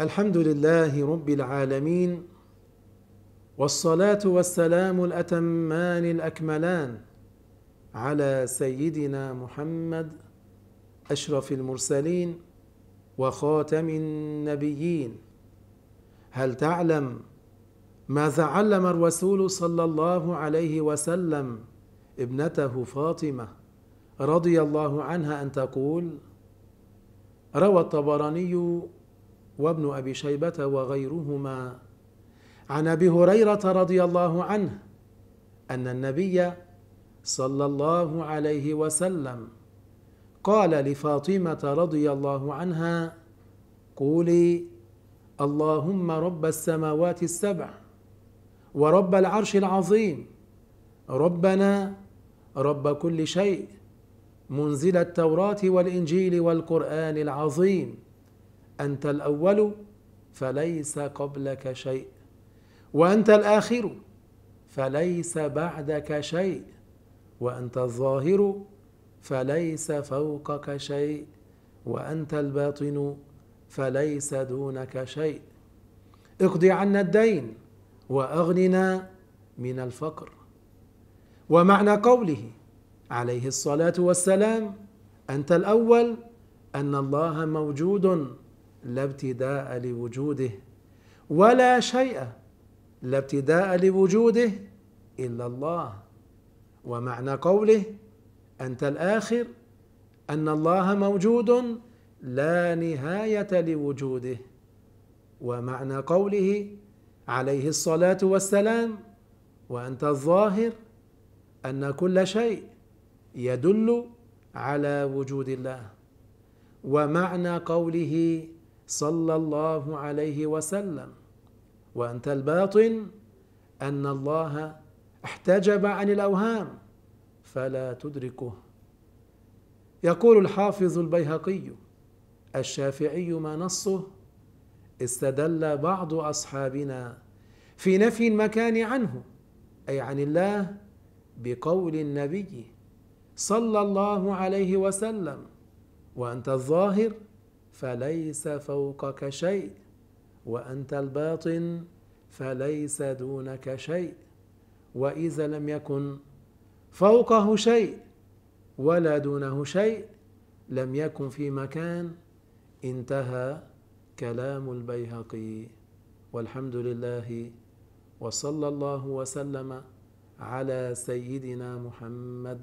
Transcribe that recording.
الحمد لله رب العالمين والصلاه والسلام الاتمان الاكملان على سيدنا محمد اشرف المرسلين وخاتم النبيين هل تعلم ماذا علم الرسول صلى الله عليه وسلم ابنته فاطمه رضي الله عنها ان تقول روى الطبراني وابن ابي شيبه وغيرهما عن ابي هريره رضي الله عنه ان النبي صلى الله عليه وسلم قال لفاطمه رضي الله عنها قولي اللهم رب السماوات السبع ورب العرش العظيم ربنا رب كل شيء منزل التوراه والانجيل والقران العظيم أنت الأول فليس قبلك شيء وأنت الآخر فليس بعدك شيء وأنت الظاهر فليس فوقك شيء وأنت الباطن فليس دونك شيء اقض عنا الدين وأغننا من الفقر ومعنى قوله عليه الصلاة والسلام أنت الأول أن الله موجود لا ابتداء لوجوده ولا شيء لا ابتداء لوجوده الا الله ومعنى قوله انت الاخر ان الله موجود لا نهايه لوجوده ومعنى قوله عليه الصلاه والسلام وانت الظاهر ان كل شيء يدل على وجود الله ومعنى قوله صلى الله عليه وسلم وأنت الباطن أن الله احتجب عن الأوهام فلا تدركه يقول الحافظ البيهقي الشافعي ما نصه استدل بعض أصحابنا في نفي المكان عنه أي عن الله بقول النبي صلى الله عليه وسلم وأنت الظاهر فليس فوقك شيء وأنت الباطن فليس دونك شيء وإذا لم يكن فوقه شيء ولا دونه شيء لم يكن في مكان انتهى كلام البيهقي والحمد لله وصلى الله وسلم على سيدنا محمد